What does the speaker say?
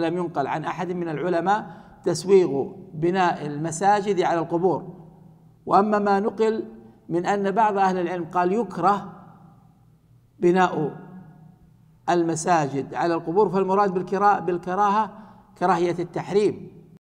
لم ينقل عن أحد من العلماء تسويغ بناء المساجد على القبور وأما ما نقل من أن بعض أهل العلم قال يكره بناء المساجد على القبور فالمراد بالكراهة كراهية التحريم